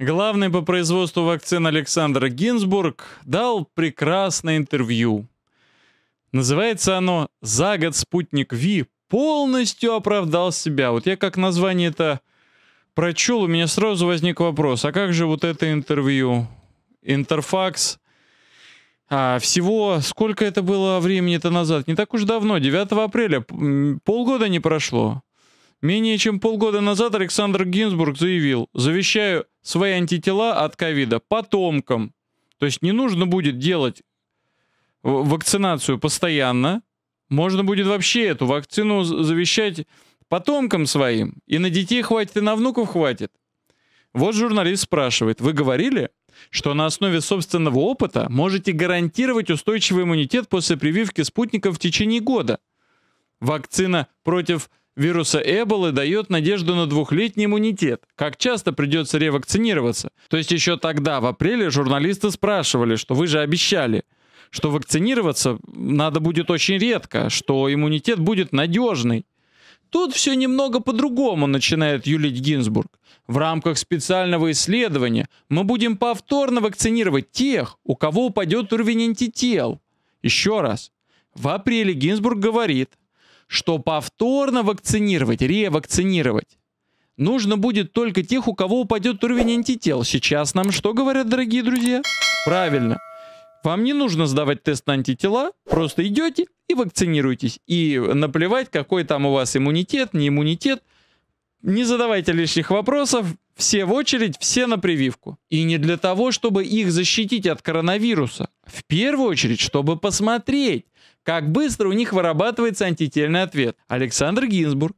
Главный по производству вакцин Александр Гинзбург дал прекрасное интервью. Называется оно «За год спутник Ви полностью оправдал себя». Вот я как название это прочел, у меня сразу возник вопрос, а как же вот это интервью? Интерфакс. А, всего, сколько это было времени-то назад? Не так уж давно, 9 апреля, полгода не прошло. Менее чем полгода назад Александр Гинзбург заявил, завещаю свои антитела от ковида потомкам. То есть не нужно будет делать вакцинацию постоянно. Можно будет вообще эту вакцину завещать потомкам своим. И на детей хватит, и на внуков хватит. Вот журналист спрашивает, вы говорили, что на основе собственного опыта можете гарантировать устойчивый иммунитет после прививки спутников в течение года? Вакцина против вируса Эболы дает надежду на двухлетний иммунитет. Как часто придется ревакцинироваться? То есть еще тогда, в апреле, журналисты спрашивали, что вы же обещали, что вакцинироваться надо будет очень редко, что иммунитет будет надежный. Тут все немного по-другому начинает юлить Гинзбург. В рамках специального исследования мы будем повторно вакцинировать тех, у кого упадет уровень антител. Еще раз. В апреле Гинзбург говорит, что повторно вакцинировать, ревакцинировать. Нужно будет только тех, у кого упадет уровень антител. Сейчас нам что говорят, дорогие друзья? Правильно. Вам не нужно сдавать тест на антитела, просто идете и вакцинируйтесь. И наплевать, какой там у вас иммунитет, не иммунитет. Не задавайте лишних вопросов, все в очередь, все на прививку. И не для того, чтобы их защитить от коронавируса. В первую очередь, чтобы посмотреть, как быстро у них вырабатывается антительный ответ. Александр Гинзбург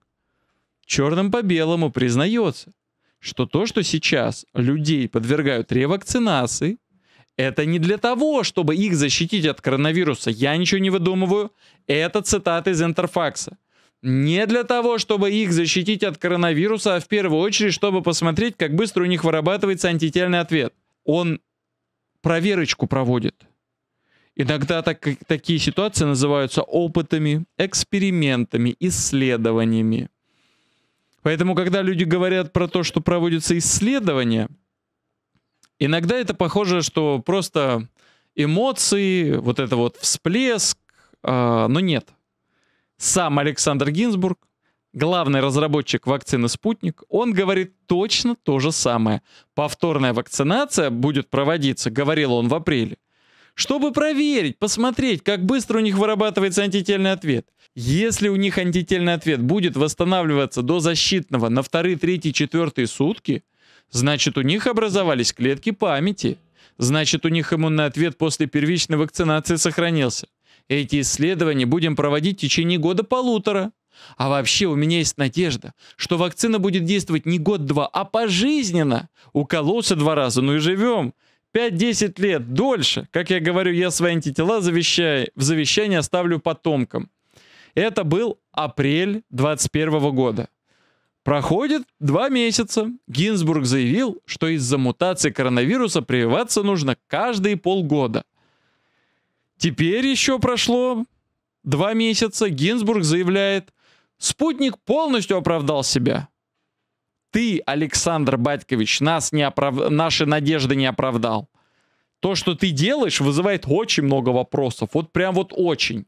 черным по белому признается, что то, что сейчас людей подвергают ревакцинации, это не для того, чтобы их защитить от коронавируса. Я ничего не выдумываю. Это цитата из Интерфакса. Не для того, чтобы их защитить от коронавируса, а в первую очередь, чтобы посмотреть, как быстро у них вырабатывается антительный ответ. Он проверочку проводит. Иногда так, такие ситуации называются опытами, экспериментами, исследованиями. Поэтому, когда люди говорят про то, что проводятся исследования, иногда это похоже, что просто эмоции, вот это вот всплеск, э, но нет. Сам Александр Гинзбург, главный разработчик вакцины «Спутник», он говорит точно то же самое. Повторная вакцинация будет проводиться, говорил он в апреле – чтобы проверить, посмотреть, как быстро у них вырабатывается антительный ответ. Если у них антительный ответ будет восстанавливаться до защитного на вторые, третьи, четвертые сутки, значит у них образовались клетки памяти. Значит у них иммунный ответ после первичной вакцинации сохранился. Эти исследования будем проводить в течение года-полутора. А вообще у меня есть надежда, что вакцина будет действовать не год-два, а пожизненно. Укололся два раза, ну и живем. 5-10 лет, дольше, как я говорю, я свои антитела завещаю, в завещание оставлю потомкам. Это был апрель 21 года. Проходит два месяца. Гинзбург заявил, что из-за мутации коронавируса прививаться нужно каждые полгода. Теперь еще прошло два месяца. Гинзбург заявляет, спутник полностью оправдал себя ты, Александр Батькович, нас не оправ... наши надежды не оправдал. То, что ты делаешь, вызывает очень много вопросов. Вот прям вот очень.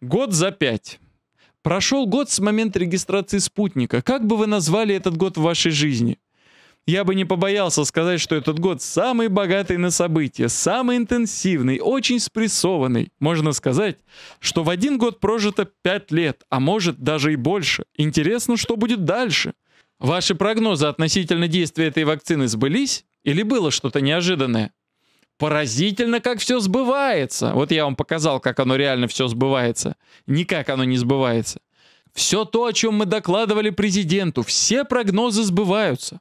Год за пять. Прошел год с момента регистрации спутника. Как бы вы назвали этот год в вашей жизни? Я бы не побоялся сказать, что этот год самый богатый на события, самый интенсивный, очень спрессованный. Можно сказать, что в один год прожито пять лет, а может даже и больше. Интересно, что будет дальше. Ваши прогнозы относительно действия этой вакцины сбылись? Или было что-то неожиданное? Поразительно, как все сбывается. Вот я вам показал, как оно реально все сбывается. Никак оно не сбывается. Все то, о чем мы докладывали президенту, все прогнозы сбываются.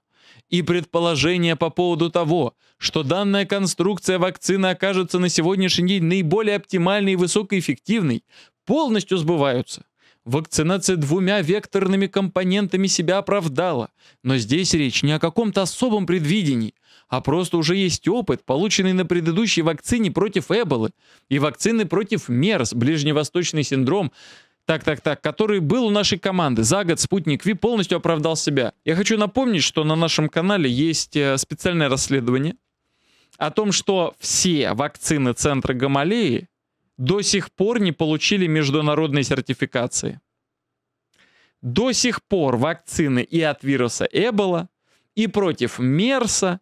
И предположение по поводу того, что данная конструкция вакцины окажется на сегодняшний день наиболее оптимальной и высокоэффективной, полностью сбываются. Вакцинация двумя векторными компонентами себя оправдала, но здесь речь не о каком-то особом предвидении, а просто уже есть опыт, полученный на предыдущей вакцине против Эболы и вакцины против МЕРС, ближневосточный синдром, так-так-так, который был у нашей команды. За год спутник Ви полностью оправдал себя. Я хочу напомнить, что на нашем канале есть э, специальное расследование о том, что все вакцины Центра Гамалеи до сих пор не получили международной сертификации. До сих пор вакцины и от вируса Эбола, и против Мерса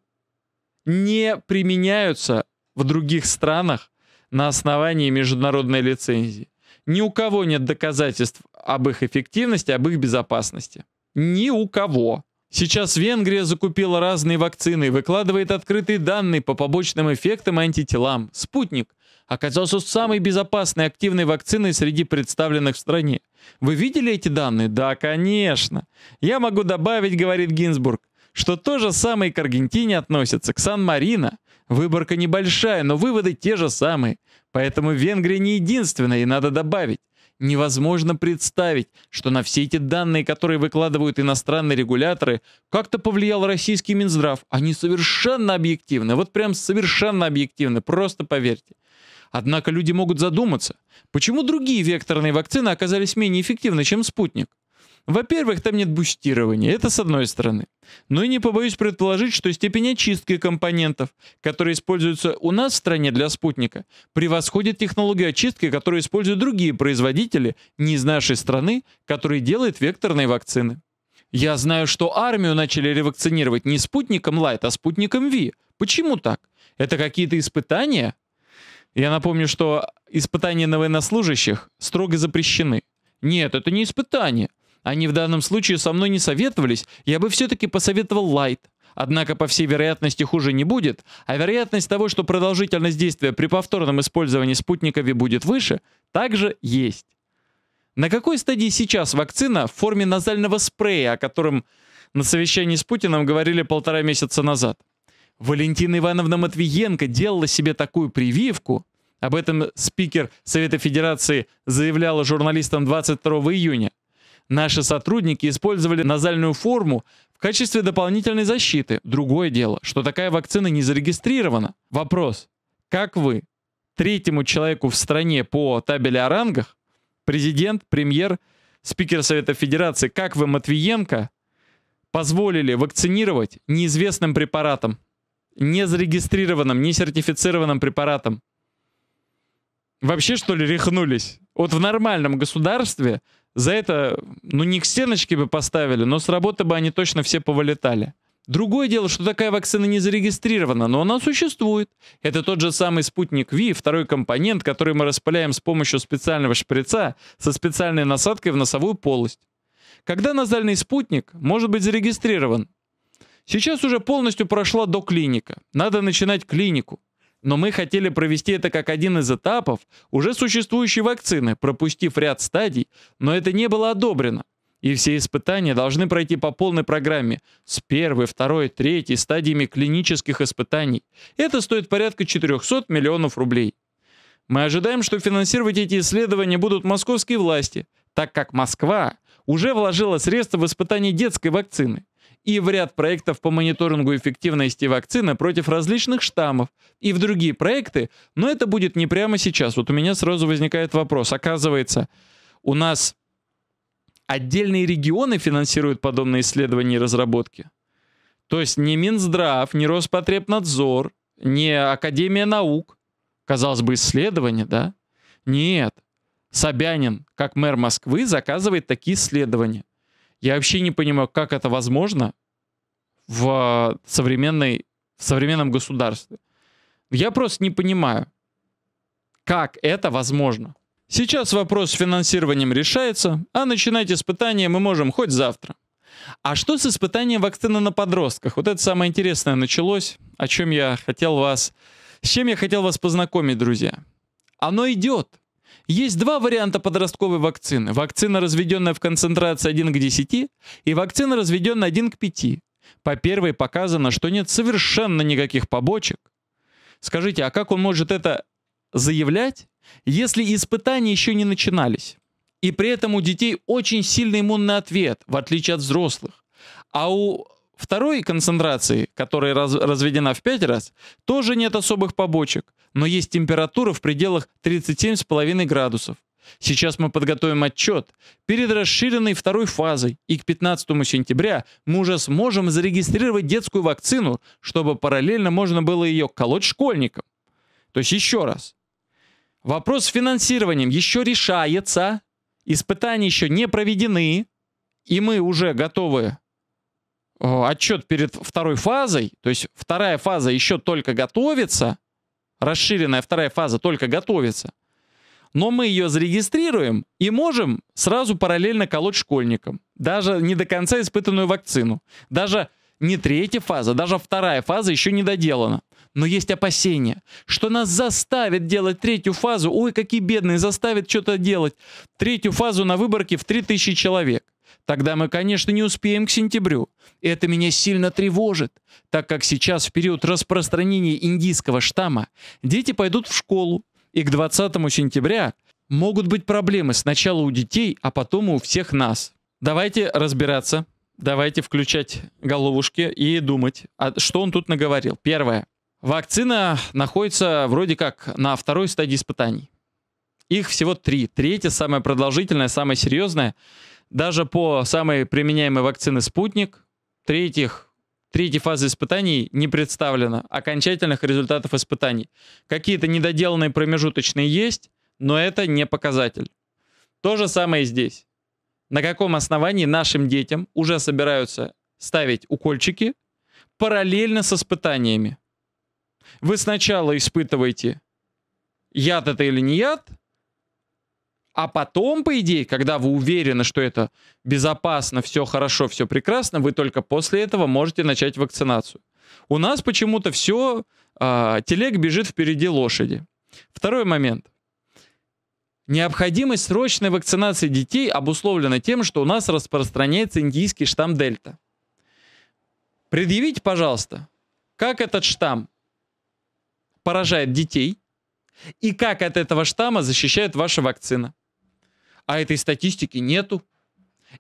не применяются в других странах на основании международной лицензии. Ни у кого нет доказательств об их эффективности, об их безопасности. Ни у кого. Сейчас Венгрия закупила разные вакцины выкладывает открытые данные по побочным эффектам и антителам. Спутник оказался самой безопасной активной вакциной среди представленных в стране. Вы видели эти данные? Да, конечно. Я могу добавить, говорит Гинзбург, что то же самое и к Аргентине относится, к Сан-Марино. Выборка небольшая, но выводы те же самые. Поэтому Венгрия не единственная, и надо добавить. Невозможно представить, что на все эти данные, которые выкладывают иностранные регуляторы, как-то повлиял российский Минздрав. Они совершенно объективны, вот прям совершенно объективны, просто поверьте. Однако люди могут задуматься, почему другие векторные вакцины оказались менее эффективны, чем спутник? Во-первых, там нет бустирования, это с одной стороны. Но и не побоюсь предположить, что степень очистки компонентов, которые используются у нас в стране для спутника, превосходит технологию очистки, которую используют другие производители не из нашей страны, которые делают векторные вакцины. Я знаю, что армию начали ревакцинировать не спутником Light, а спутником V. Почему так? Это какие-то испытания? Я напомню, что испытания на военнослужащих строго запрещены. Нет, это не испытание. Они в данном случае со мной не советовались, я бы все-таки посоветовал лайт. Однако, по всей вероятности, хуже не будет, а вероятность того, что продолжительность действия при повторном использовании спутникови будет выше, также есть. На какой стадии сейчас вакцина в форме назального спрея, о котором на совещании с Путиным говорили полтора месяца назад? Валентина Ивановна Матвиенко делала себе такую прививку. Об этом спикер Совета Федерации заявляла журналистам 22 июня. Наши сотрудники использовали назальную форму в качестве дополнительной защиты. Другое дело, что такая вакцина не зарегистрирована. Вопрос. Как вы, третьему человеку в стране по табели о рангах, президент, премьер, спикер Совета Федерации, как вы, Матвиенко, позволили вакцинировать неизвестным препаратом? не зарегистрированным, не сертифицированным препаратом. Вообще, что ли, рехнулись? Вот в нормальном государстве за это, ну, не к стеночке бы поставили, но с работы бы они точно все повылетали. Другое дело, что такая вакцина не зарегистрирована, но она существует. Это тот же самый спутник Ви, второй компонент, который мы распыляем с помощью специального шприца со специальной насадкой в носовую полость. Когда назальный спутник может быть зарегистрирован? Сейчас уже полностью прошла доклиника, Надо начинать клинику. Но мы хотели провести это как один из этапов уже существующей вакцины, пропустив ряд стадий, но это не было одобрено. И все испытания должны пройти по полной программе с первой, второй, третьей стадиями клинических испытаний. Это стоит порядка 400 миллионов рублей. Мы ожидаем, что финансировать эти исследования будут московские власти, так как Москва уже вложила средства в испытание детской вакцины и в ряд проектов по мониторингу эффективности вакцины против различных штаммов и в другие проекты, но это будет не прямо сейчас. Вот у меня сразу возникает вопрос. Оказывается, у нас отдельные регионы финансируют подобные исследования и разработки. То есть не Минздрав, не Роспотребнадзор, не Академия наук. Казалось бы, исследования, да? Нет. Собянин, как мэр Москвы, заказывает такие исследования. Я вообще не понимаю, как это возможно в, э, современной, в современном государстве. Я просто не понимаю, как это возможно. Сейчас вопрос с финансированием решается, а начинать испытания мы можем хоть завтра. А что с испытанием вакцины на подростках? Вот это самое интересное началось, о чем я хотел вас... С чем я хотел вас познакомить, друзья. Оно идет. Есть два варианта подростковой вакцины. Вакцина, разведенная в концентрации 1 к 10, и вакцина, разведенная 1 к 5. По первой показано, что нет совершенно никаких побочек. Скажите, а как он может это заявлять, если испытания еще не начинались? И при этом у детей очень сильный иммунный ответ, в отличие от взрослых. А у Второй концентрации, которая раз, разведена в 5 раз, тоже нет особых побочек, но есть температура в пределах 37,5 градусов. Сейчас мы подготовим отчет перед расширенной второй фазой, и к 15 сентября мы уже сможем зарегистрировать детскую вакцину, чтобы параллельно можно было ее колоть школьникам. То есть еще раз. Вопрос с финансированием еще решается, испытания еще не проведены, и мы уже готовы Э, отчет перед второй фазой, то есть вторая фаза еще только готовится, расширенная вторая фаза только готовится, но мы ее зарегистрируем и можем сразу параллельно колоть школьникам, даже не до конца испытанную вакцину, даже не третья фаза, даже вторая фаза еще не доделана. Но есть опасения, что нас заставят делать третью фазу, ой, какие бедные, заставят что-то делать. Третью фазу на выборке в 3000 человек. Тогда мы, конечно, не успеем к сентябрю. Это меня сильно тревожит, так как сейчас в период распространения индийского штамма дети пойдут в школу, и к 20 сентября могут быть проблемы сначала у детей, а потом у всех нас. Давайте разбираться, давайте включать головушки и думать, а что он тут наговорил. Первое. Вакцина находится вроде как на второй стадии испытаний. Их всего три. Третья, самая продолжительная, самая серьезная – даже по самой применяемой вакцины «Спутник» третьих, третьей фазы испытаний не представлено окончательных результатов испытаний. Какие-то недоделанные промежуточные есть, но это не показатель. То же самое и здесь. На каком основании нашим детям уже собираются ставить укольчики параллельно с испытаниями? Вы сначала испытываете яд это или не яд, а потом, по идее, когда вы уверены, что это безопасно, все хорошо, все прекрасно, вы только после этого можете начать вакцинацию. У нас почему-то все, э, а, телег бежит впереди лошади. Второй момент. Необходимость срочной вакцинации детей обусловлена тем, что у нас распространяется индийский штамм Дельта. Предъявите, пожалуйста, как этот штамм поражает детей и как от этого штамма защищает ваша вакцина а этой статистики нету.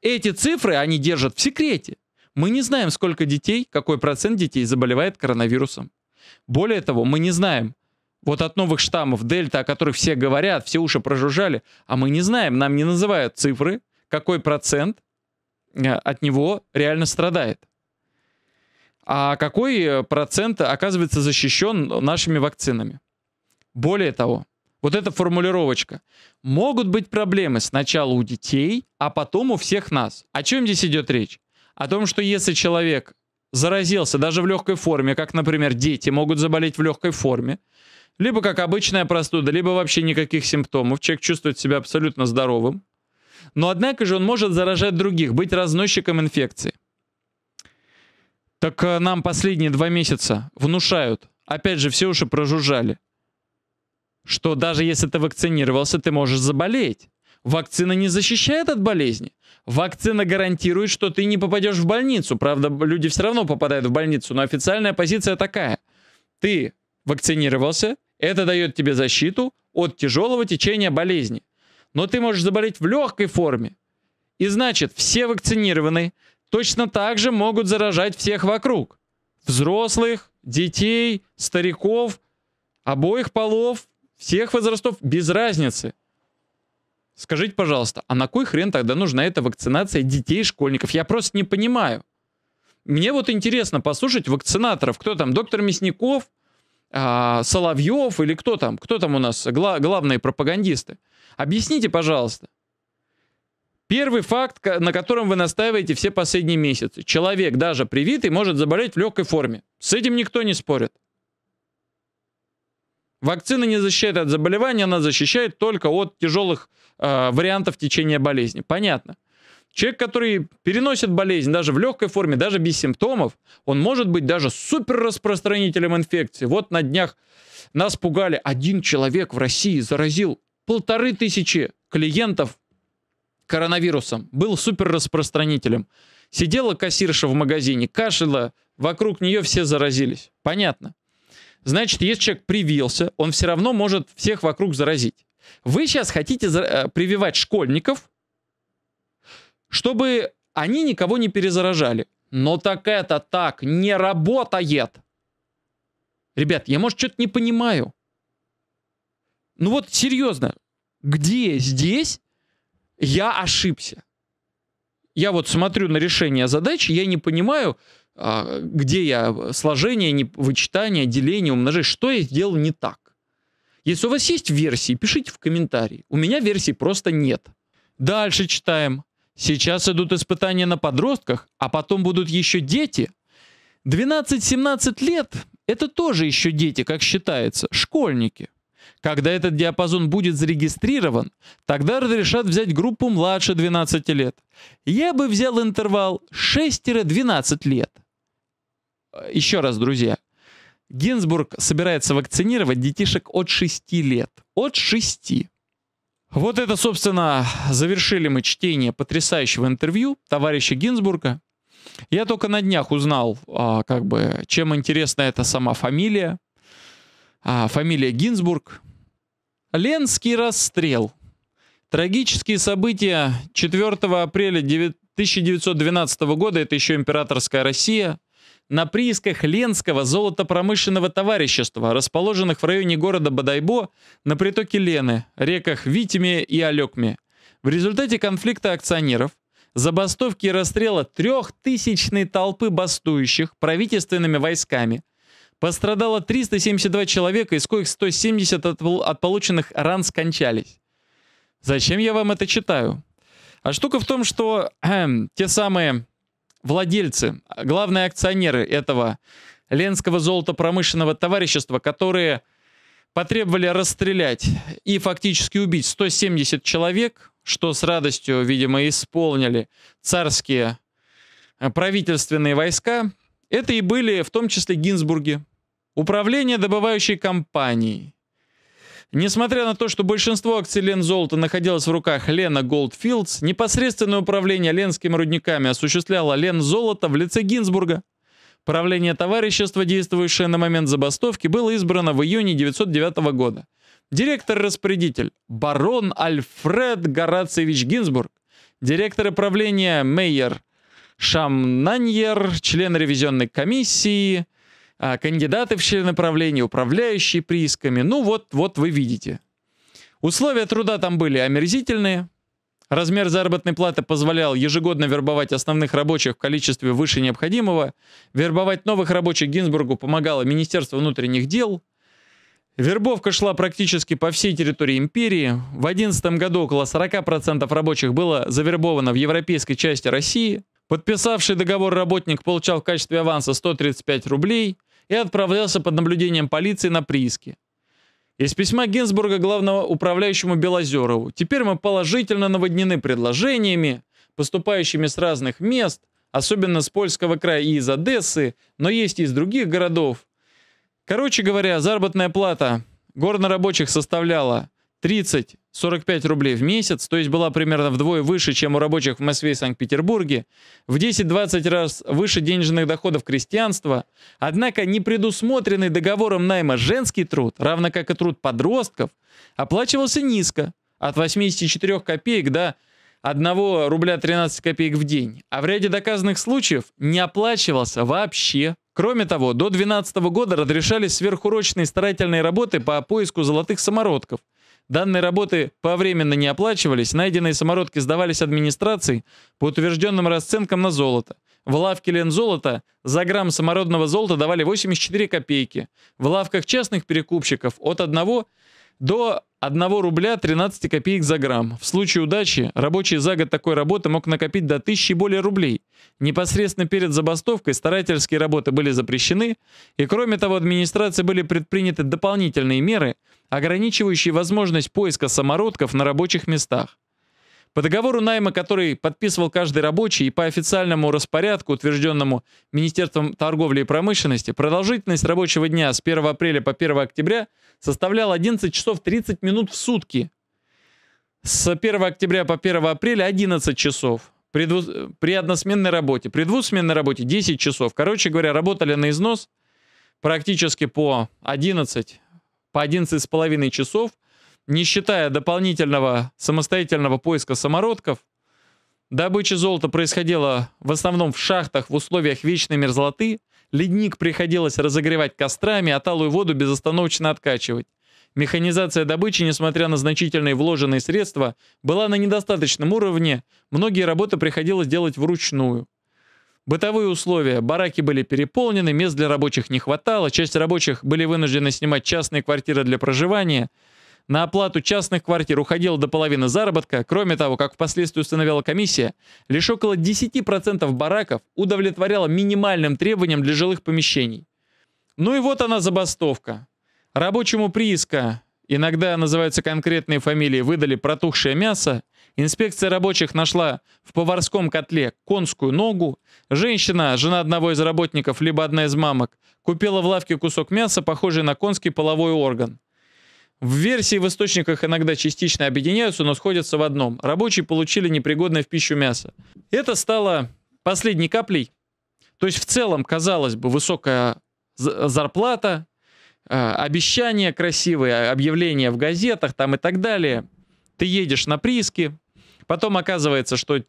Эти цифры они держат в секрете. Мы не знаем, сколько детей, какой процент детей заболевает коронавирусом. Более того, мы не знаем, вот от новых штаммов дельта, о которых все говорят, все уши прожужжали, а мы не знаем, нам не называют цифры, какой процент э, от него реально страдает. А какой э, процент оказывается защищен нашими вакцинами. Более того, вот эта формулировочка. Могут быть проблемы сначала у детей, а потом у всех нас. О чем здесь идет речь? О том, что если человек заразился даже в легкой форме, как, например, дети могут заболеть в легкой форме, либо как обычная простуда, либо вообще никаких симптомов, человек чувствует себя абсолютно здоровым, но однако же он может заражать других, быть разносчиком инфекции. Так э, нам последние два месяца внушают, опять же, все уши прожужжали – что даже если ты вакцинировался, ты можешь заболеть. Вакцина не защищает от болезни. Вакцина гарантирует, что ты не попадешь в больницу. Правда, люди все равно попадают в больницу, но официальная позиция такая. Ты вакцинировался, это дает тебе защиту от тяжелого течения болезни. Но ты можешь заболеть в легкой форме. И значит, все вакцинированные точно так же могут заражать всех вокруг. Взрослых, детей, стариков, обоих полов, всех возрастов без разницы. Скажите, пожалуйста, а на кой хрен тогда нужна эта вакцинация детей, школьников? Я просто не понимаю. Мне вот интересно послушать вакцинаторов. Кто там, доктор Мясников, а, Соловьев или кто там? Кто там у нас гла- главные пропагандисты? Объясните, пожалуйста. Первый факт, на котором вы настаиваете все последние месяцы. Человек, даже привитый, может заболеть в легкой форме. С этим никто не спорит. Вакцина не защищает от заболевания, она защищает только от тяжелых э, вариантов течения болезни. Понятно. Человек, который переносит болезнь даже в легкой форме, даже без симптомов, он может быть даже супер распространителем инфекции. Вот на днях нас пугали, один человек в России заразил полторы тысячи клиентов коронавирусом, был супер распространителем. Сидела кассирша в магазине, кашляла, вокруг нее все заразились. Понятно. Значит, если человек привился, он все равно может всех вокруг заразить. Вы сейчас хотите э, прививать школьников, чтобы они никого не перезаражали. Но так это так не работает. Ребят, я, может, что-то не понимаю. Ну вот серьезно, где здесь я ошибся? Я вот смотрю на решение задачи, я не понимаю, а, где я сложение, вычитание, деление, умножение, что я сделал не так. Если у вас есть версии, пишите в комментарии. У меня версий просто нет. Дальше читаем. Сейчас идут испытания на подростках, а потом будут еще дети. 12-17 лет – это тоже еще дети, как считается, школьники. Когда этот диапазон будет зарегистрирован, тогда разрешат взять группу младше 12 лет. Я бы взял интервал 6-12 лет – Э, еще раз, друзья, Гинзбург собирается вакцинировать детишек от 6 лет. От 6. Вот это, собственно, завершили мы чтение потрясающего интервью товарища Гинзбурга. Я только на днях узнал, а, как бы, чем интересна эта сама фамилия. А, фамилия Гинзбург. Ленский расстрел. Трагические события 4 апреля 1912 года, это еще императорская Россия, на приисках Ленского золотопромышленного товарищества, расположенных в районе города Бадайбо на притоке Лены, реках Витиме и Алекме. В результате конфликта акционеров, забастовки и расстрела трехтысячной толпы бастующих правительственными войсками пострадало 372 человека, из коих 170 от, от полученных ран скончались. Зачем я вам это читаю? А штука в том, что э, те самые владельцы, главные акционеры этого Ленского золотопромышленного товарищества, которые потребовали расстрелять и фактически убить 170 человек, что с радостью, видимо, исполнили царские э, правительственные войска, это и были в том числе Гинзбурги, управление добывающей компанией, Несмотря на то, что большинство акций Лензолота находилось в руках Лена Голдфилдс, непосредственное управление ленскими рудниками осуществляла Лензолото в лице Гинзбурга. Правление товарищества, действующее на момент забастовки, было избрано в июне 1909 года. Директор-распорядитель – барон Альфред Горациевич Гинзбург. директор правления – Мейер Шамнаньер, член ревизионной комиссии – а, кандидаты в члены правления, управляющие приисками. Ну вот, вот вы видите. Условия труда там были омерзительные. Размер заработной платы позволял ежегодно вербовать основных рабочих в количестве выше необходимого. Вербовать новых рабочих Гинзбургу помогало Министерство внутренних дел. Вербовка шла практически по всей территории империи. В 2011 году около 40% рабочих было завербовано в европейской части России. Подписавший договор работник получал в качестве аванса 135 рублей, и отправлялся под наблюдением полиции на прииски. Из письма Гинзбурга главного управляющему Белозерову теперь мы положительно наводнены предложениями, поступающими с разных мест, особенно с Польского края и из Одессы, но есть и из других городов. Короче говоря, заработная плата горнорабочих составляла 30-45 рублей в месяц, то есть была примерно вдвое выше, чем у рабочих в Москве и Санкт-Петербурге, в 10-20 раз выше денежных доходов крестьянства. Однако не предусмотренный договором найма женский труд, равно как и труд подростков, оплачивался низко, от 84 копеек до 1 рубля 13 копеек в день, а в ряде доказанных случаев не оплачивался вообще. Кроме того, до 2012 года разрешались сверхурочные старательные работы по поиску золотых самородков – Данные работы повременно не оплачивались, найденные самородки сдавались администрации по утвержденным расценкам на золото. В лавке Лензолота за грамм самородного золота давали 84 копейки, в лавках частных перекупщиков от 1 до 1 рубля 13 копеек за грамм. В случае удачи рабочий за год такой работы мог накопить до 1000 более рублей. Непосредственно перед забастовкой старательские работы были запрещены, и кроме того администрации были предприняты дополнительные меры, ограничивающие возможность поиска самородков на рабочих местах. По договору найма, который подписывал каждый рабочий и по официальному распорядку, утвержденному Министерством торговли и промышленности, продолжительность рабочего дня с 1 апреля по 1 октября составляла 11 часов 30 минут в сутки. С 1 октября по 1 апреля 11 часов. При, дву... при односменной работе. При двусменной работе 10 часов. Короче говоря, работали на износ практически по 11, по 11,5 часов – не считая дополнительного самостоятельного поиска самородков, добыча золота происходила в основном в шахтах в условиях вечной мерзлоты, ледник приходилось разогревать кострами, а талую воду безостановочно откачивать. Механизация добычи, несмотря на значительные вложенные средства, была на недостаточном уровне, многие работы приходилось делать вручную. Бытовые условия. Бараки были переполнены, мест для рабочих не хватало, часть рабочих были вынуждены снимать частные квартиры для проживания – на оплату частных квартир уходило до половины заработка, кроме того, как впоследствии установила комиссия, лишь около 10% бараков удовлетворяло минимальным требованиям для жилых помещений. Ну и вот она забастовка. Рабочему прииска, иногда называются конкретные фамилии, выдали протухшее мясо, инспекция рабочих нашла в поварском котле конскую ногу, женщина, жена одного из работников, либо одна из мамок, купила в лавке кусок мяса, похожий на конский половой орган. В версии в источниках иногда частично объединяются, но сходятся в одном. Рабочие получили непригодное в пищу мясо. Это стало последней каплей. То есть в целом, казалось бы, высокая зарплата, э, обещания красивые, а, объявления в газетах там и так далее. Ты едешь на прииски, потом оказывается, что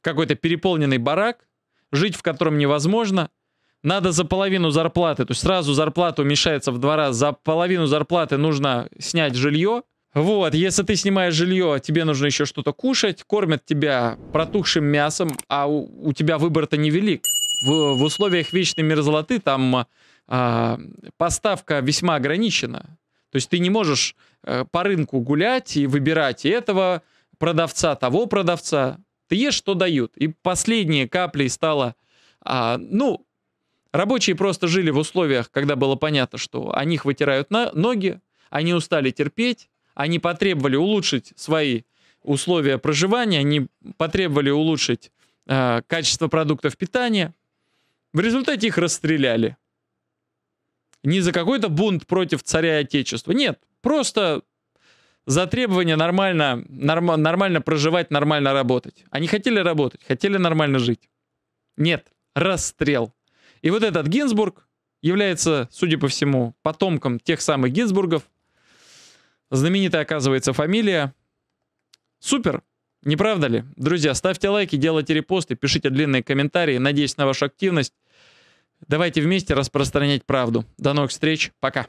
какой-то переполненный барак, жить в котором невозможно – надо за половину зарплаты, то есть сразу зарплата уменьшается в два раза, за половину зарплаты нужно снять жилье. Вот, если ты снимаешь жилье, тебе нужно еще что-то кушать, кормят тебя протухшим мясом, а у, у тебя выбор-то невелик. В, в условиях вечной мерзлоты там э, поставка весьма ограничена. То есть ты не можешь э, по рынку гулять и выбирать и этого продавца, того продавца. Ты ешь, что дают. И последние каплей стало, э, ну, Рабочие просто жили в условиях, когда было понятно, что о них вытирают на ноги, они устали терпеть, они потребовали улучшить свои условия проживания, они потребовали улучшить э, качество продуктов питания. В результате их расстреляли. Не за какой-то бунт против царя и отечества. Нет, просто за требование нормально, норм, нормально проживать, нормально работать. Они хотели работать, хотели нормально жить. Нет, расстрел. И вот этот Гинзбург является, судя по всему, потомком тех самых Гинзбургов. Знаменитая, оказывается, фамилия. Супер! Не правда ли? Друзья, ставьте лайки, делайте репосты, пишите длинные комментарии. Надеюсь на вашу активность. Давайте вместе распространять правду. До новых встреч. Пока.